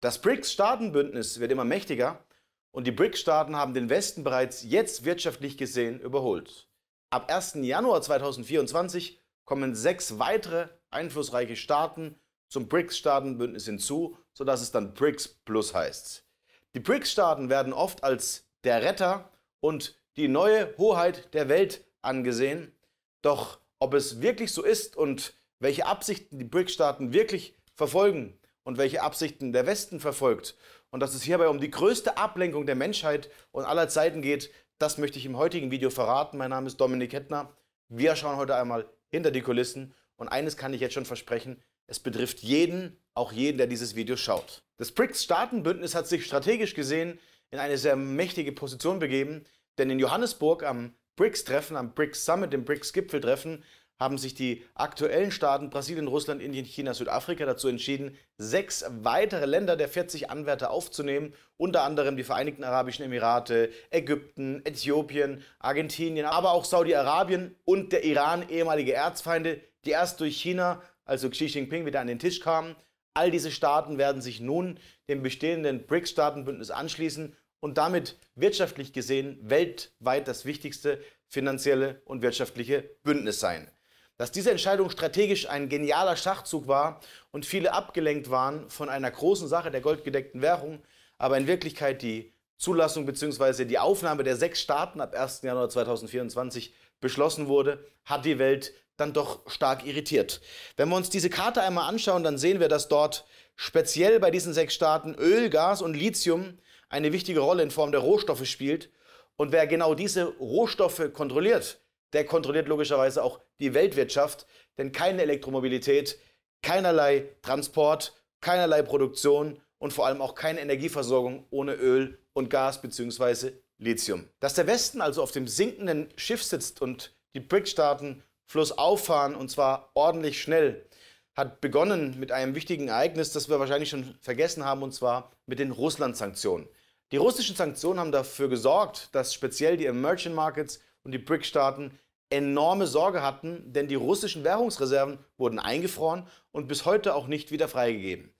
Das BRICS-Staatenbündnis wird immer mächtiger und die BRICS-Staaten haben den Westen bereits jetzt wirtschaftlich gesehen überholt. Ab 1. Januar 2024 kommen sechs weitere einflussreiche Staaten zum BRICS-Staatenbündnis hinzu, sodass es dann BRICS Plus heißt. Die BRICS-Staaten werden oft als der Retter und die neue Hoheit der Welt angesehen. Doch ob es wirklich so ist und welche Absichten die BRICS-Staaten wirklich verfolgen, und welche Absichten der Westen verfolgt und dass es hierbei um die größte Ablenkung der Menschheit und aller Zeiten geht, das möchte ich im heutigen Video verraten. Mein Name ist Dominik Hettner. Wir schauen heute einmal hinter die Kulissen und eines kann ich jetzt schon versprechen, es betrifft jeden, auch jeden, der dieses Video schaut. Das BRICS-Staatenbündnis hat sich strategisch gesehen in eine sehr mächtige Position begeben, denn in Johannesburg am BRICS-Treffen, am BRICS-Summit, dem BRICS-Gipfeltreffen, haben sich die aktuellen Staaten Brasilien, Russland, Indien, China, Südafrika dazu entschieden, sechs weitere Länder der 40 Anwärter aufzunehmen, unter anderem die Vereinigten Arabischen Emirate, Ägypten, Äthiopien, Argentinien, aber auch Saudi-Arabien und der Iran, ehemalige Erzfeinde, die erst durch China, also Xi Jinping, wieder an den Tisch kamen. All diese Staaten werden sich nun dem bestehenden BRICS-Staatenbündnis anschließen und damit wirtschaftlich gesehen weltweit das wichtigste finanzielle und wirtschaftliche Bündnis sein. Dass diese Entscheidung strategisch ein genialer Schachzug war und viele abgelenkt waren von einer großen Sache der goldgedeckten Währung, aber in Wirklichkeit die Zulassung bzw. die Aufnahme der sechs Staaten ab 1. Januar 2024 beschlossen wurde, hat die Welt dann doch stark irritiert. Wenn wir uns diese Karte einmal anschauen, dann sehen wir, dass dort speziell bei diesen sechs Staaten Öl, Gas und Lithium eine wichtige Rolle in Form der Rohstoffe spielt. Und wer genau diese Rohstoffe kontrolliert, der kontrolliert logischerweise auch die Weltwirtschaft, denn keine Elektromobilität, keinerlei Transport, keinerlei Produktion und vor allem auch keine Energieversorgung ohne Öl und Gas bzw. Lithium. Dass der Westen also auf dem sinkenden Schiff sitzt und die brics staaten flussauffahren und zwar ordentlich schnell, hat begonnen mit einem wichtigen Ereignis, das wir wahrscheinlich schon vergessen haben, und zwar mit den Russland-Sanktionen. Die russischen Sanktionen haben dafür gesorgt, dass speziell die Emerging Markets und die brics staaten enorme Sorge hatten, denn die russischen Währungsreserven wurden eingefroren und bis heute auch nicht wieder freigegeben.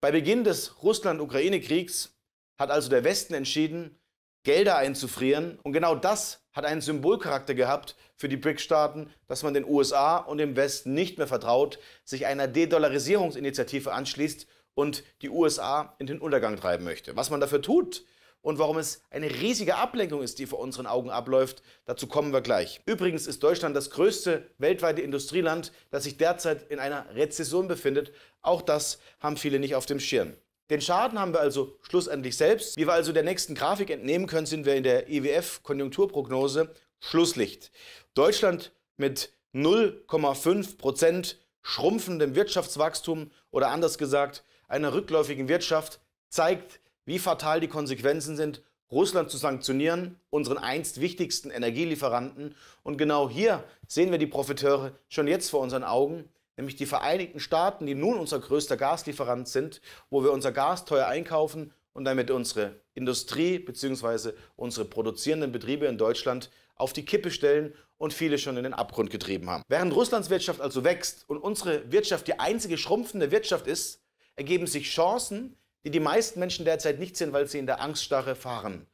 Bei Beginn des Russland-Ukraine-Kriegs hat also der Westen entschieden, Gelder einzufrieren und genau das hat einen Symbolcharakter gehabt für die brics staaten dass man den USA und dem Westen nicht mehr vertraut, sich einer Dedollarisierungsinitiative anschließt und die USA in den Untergang treiben möchte. Was man dafür tut, und warum es eine riesige Ablenkung ist, die vor unseren Augen abläuft. Dazu kommen wir gleich. Übrigens ist Deutschland das größte weltweite Industrieland, das sich derzeit in einer Rezession befindet. Auch das haben viele nicht auf dem Schirm. Den Schaden haben wir also schlussendlich selbst. Wie wir also der nächsten Grafik entnehmen können, sind wir in der IWF-Konjunkturprognose Schlusslicht. Deutschland mit 0,5 Prozent schrumpfendem Wirtschaftswachstum oder anders gesagt einer rückläufigen Wirtschaft zeigt, wie fatal die Konsequenzen sind, Russland zu sanktionieren, unseren einst wichtigsten Energielieferanten. Und genau hier sehen wir die Profiteure schon jetzt vor unseren Augen, nämlich die Vereinigten Staaten, die nun unser größter Gaslieferant sind, wo wir unser Gas teuer einkaufen und damit unsere Industrie bzw. unsere produzierenden Betriebe in Deutschland auf die Kippe stellen und viele schon in den Abgrund getrieben haben. Während Russlands Wirtschaft also wächst und unsere Wirtschaft die einzige schrumpfende Wirtschaft ist, ergeben sich Chancen, die die meisten Menschen derzeit nicht sind, weil sie in der Angststarre fahren.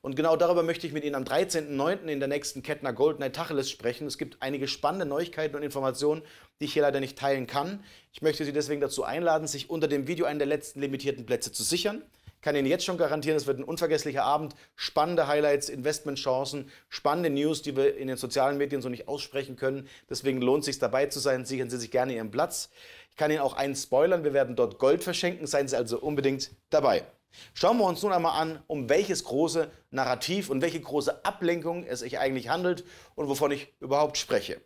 Und genau darüber möchte ich mit Ihnen am 13.09. in der nächsten Kettner Gold Night Tacheles sprechen. Es gibt einige spannende Neuigkeiten und Informationen, die ich hier leider nicht teilen kann. Ich möchte Sie deswegen dazu einladen, sich unter dem Video einen der letzten limitierten Plätze zu sichern kann Ihnen jetzt schon garantieren, es wird ein unvergesslicher Abend. Spannende Highlights, Investmentchancen, spannende News, die wir in den sozialen Medien so nicht aussprechen können. Deswegen lohnt es sich dabei zu sein. Sichern Sie sich gerne Ihren Platz. Ich kann Ihnen auch einen spoilern. Wir werden dort Gold verschenken. Seien Sie also unbedingt dabei. Schauen wir uns nun einmal an, um welches große Narrativ und welche große Ablenkung es sich eigentlich handelt und wovon ich überhaupt spreche.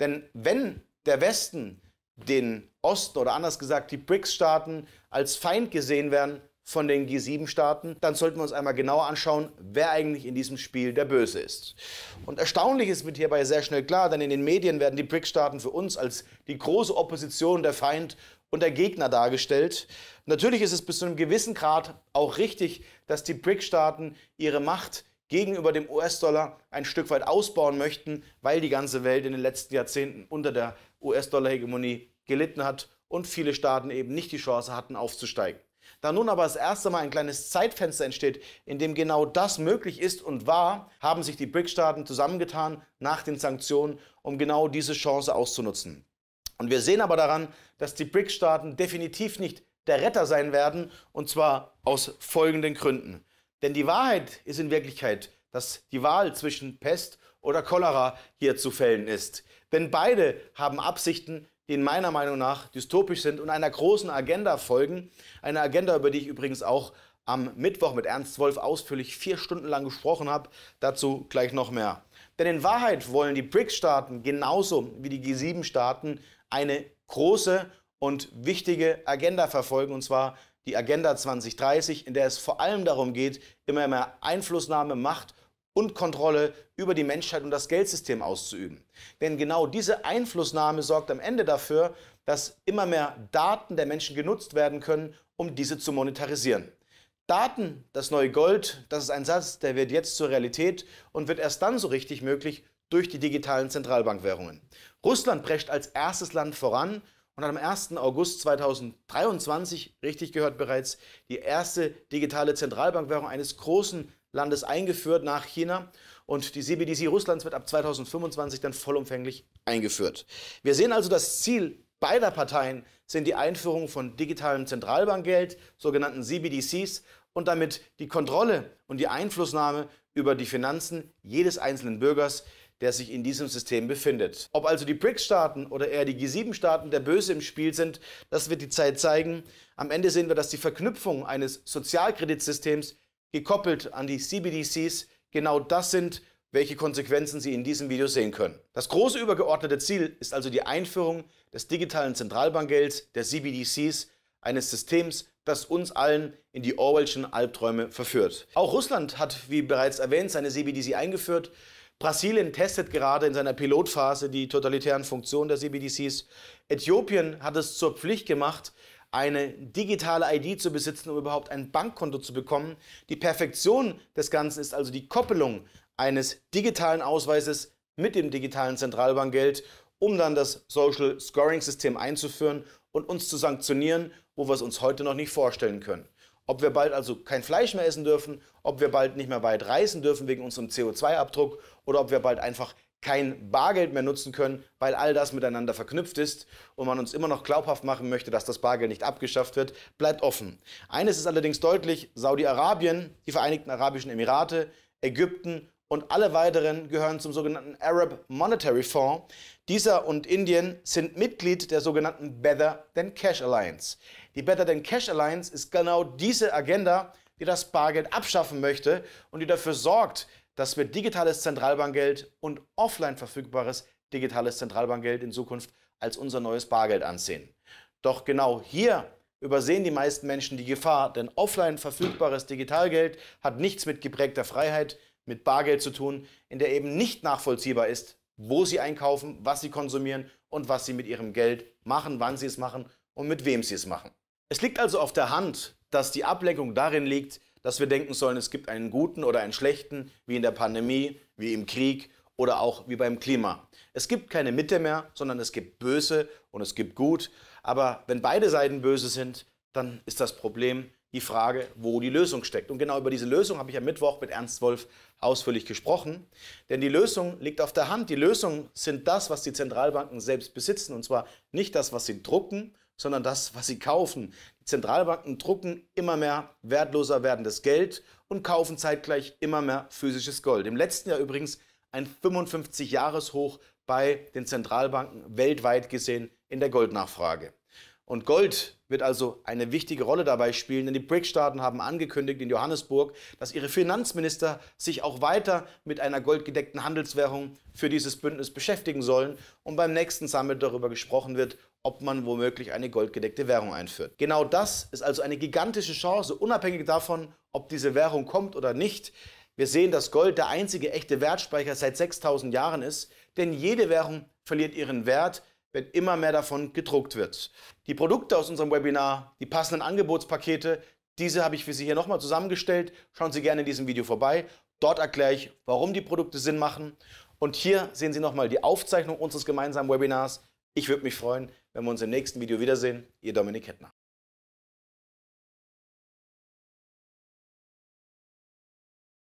Denn wenn der Westen den Osten oder anders gesagt die BRICS-Staaten als Feind gesehen werden, von den G7-Staaten, dann sollten wir uns einmal genauer anschauen, wer eigentlich in diesem Spiel der Böse ist. Und erstaunlich ist mit hierbei sehr schnell klar, denn in den Medien werden die BRIC-Staaten für uns als die große Opposition, der Feind und der Gegner dargestellt. Natürlich ist es bis zu einem gewissen Grad auch richtig, dass die BRIC-Staaten ihre Macht gegenüber dem US-Dollar ein Stück weit ausbauen möchten, weil die ganze Welt in den letzten Jahrzehnten unter der US-Dollar-Hegemonie gelitten hat und viele Staaten eben nicht die Chance hatten aufzusteigen. Da nun aber das erste Mal ein kleines Zeitfenster entsteht, in dem genau das möglich ist und war, haben sich die brics staaten zusammengetan nach den Sanktionen, um genau diese Chance auszunutzen. Und wir sehen aber daran, dass die brics staaten definitiv nicht der Retter sein werden, und zwar aus folgenden Gründen. Denn die Wahrheit ist in Wirklichkeit, dass die Wahl zwischen Pest oder Cholera hier zu fällen ist. Denn beide haben Absichten, die in meiner Meinung nach dystopisch sind und einer großen Agenda folgen. Eine Agenda, über die ich übrigens auch am Mittwoch mit Ernst Wolf ausführlich vier Stunden lang gesprochen habe. Dazu gleich noch mehr. Denn in Wahrheit wollen die BRICS-Staaten genauso wie die G7-Staaten eine große und wichtige Agenda verfolgen, und zwar die Agenda 2030, in der es vor allem darum geht, immer mehr Einflussnahme, Macht und Kontrolle über die Menschheit und das Geldsystem auszuüben. Denn genau diese Einflussnahme sorgt am Ende dafür, dass immer mehr Daten der Menschen genutzt werden können, um diese zu monetarisieren. Daten, das neue Gold, das ist ein Satz, der wird jetzt zur Realität und wird erst dann so richtig möglich durch die digitalen Zentralbankwährungen. Russland prescht als erstes Land voran und hat am 1. August 2023, richtig gehört bereits, die erste digitale Zentralbankwährung eines großen Landes eingeführt nach China. Und die CBDC Russlands wird ab 2025 dann vollumfänglich eingeführt. Wir sehen also das Ziel beider Parteien sind die Einführung von digitalem Zentralbankgeld, sogenannten CBDCs, und damit die Kontrolle und die Einflussnahme über die Finanzen jedes einzelnen Bürgers, der sich in diesem System befindet. Ob also die BRICS-Staaten oder eher die G7-Staaten der Böse im Spiel sind, das wird die Zeit zeigen. Am Ende sehen wir, dass die Verknüpfung eines Sozialkreditsystems gekoppelt an die CBDCs genau das sind, welche Konsequenzen Sie in diesem Video sehen können. Das große übergeordnete Ziel ist also die Einführung des digitalen Zentralbankgelds, der CBDCs, eines Systems, das uns allen in die Orwellschen Albträume verführt. Auch Russland hat, wie bereits erwähnt, seine CBDC eingeführt. Brasilien testet gerade in seiner Pilotphase die totalitären Funktionen der CBDCs. Äthiopien hat es zur Pflicht gemacht, eine digitale ID zu besitzen, um überhaupt ein Bankkonto zu bekommen. Die Perfektion des Ganzen ist also die Koppelung eines digitalen Ausweises mit dem digitalen Zentralbankgeld, um dann das Social Scoring System einzuführen und uns zu sanktionieren, wo wir es uns heute noch nicht vorstellen können. Ob wir bald also kein Fleisch mehr essen dürfen, ob wir bald nicht mehr weit reisen dürfen wegen unserem CO2-Abdruck oder ob wir bald einfach kein Bargeld mehr nutzen können, weil all das miteinander verknüpft ist und man uns immer noch glaubhaft machen möchte, dass das Bargeld nicht abgeschafft wird, bleibt offen. Eines ist allerdings deutlich, Saudi-Arabien, die Vereinigten Arabischen Emirate, Ägypten und alle weiteren gehören zum sogenannten Arab Monetary Fund. Dieser und Indien sind Mitglied der sogenannten Better Than Cash Alliance. Die Better Than Cash Alliance ist genau diese Agenda, die das Bargeld abschaffen möchte und die dafür sorgt, dass wir digitales Zentralbankgeld und offline verfügbares digitales Zentralbankgeld in Zukunft als unser neues Bargeld ansehen. Doch genau hier übersehen die meisten Menschen die Gefahr, denn offline verfügbares Digitalgeld hat nichts mit geprägter Freiheit, mit Bargeld zu tun, in der eben nicht nachvollziehbar ist, wo sie einkaufen, was sie konsumieren und was sie mit ihrem Geld machen, wann sie es machen und mit wem sie es machen. Es liegt also auf der Hand, dass die Ablenkung darin liegt, dass wir denken sollen, es gibt einen guten oder einen schlechten, wie in der Pandemie, wie im Krieg oder auch wie beim Klima. Es gibt keine Mitte mehr, sondern es gibt böse und es gibt gut. Aber wenn beide Seiten böse sind, dann ist das Problem die Frage, wo die Lösung steckt. Und genau über diese Lösung habe ich am Mittwoch mit Ernst Wolf ausführlich gesprochen. Denn die Lösung liegt auf der Hand. Die Lösung sind das, was die Zentralbanken selbst besitzen. Und zwar nicht das, was sie drucken, sondern das, was sie kaufen. Die Zentralbanken drucken immer mehr wertloser werdendes Geld und kaufen zeitgleich immer mehr physisches Gold. Im letzten Jahr übrigens ein 55-Jahres-Hoch bei den Zentralbanken weltweit gesehen in der Goldnachfrage. Und Gold wird also eine wichtige Rolle dabei spielen, denn die brics staaten haben angekündigt in Johannesburg, dass ihre Finanzminister sich auch weiter mit einer goldgedeckten Handelswährung für dieses Bündnis beschäftigen sollen und beim nächsten Summit darüber gesprochen wird, ob man womöglich eine goldgedeckte Währung einführt. Genau das ist also eine gigantische Chance, unabhängig davon, ob diese Währung kommt oder nicht. Wir sehen, dass Gold der einzige echte Wertspeicher seit 6000 Jahren ist, denn jede Währung verliert ihren Wert, wenn immer mehr davon gedruckt wird. Die Produkte aus unserem Webinar, die passenden Angebotspakete, diese habe ich für Sie hier nochmal zusammengestellt. Schauen Sie gerne in diesem Video vorbei. Dort erkläre ich, warum die Produkte Sinn machen. Und hier sehen Sie nochmal die Aufzeichnung unseres gemeinsamen Webinars. Ich würde mich freuen, wenn wir uns im nächsten Video wiedersehen. Ihr Dominik Hettner.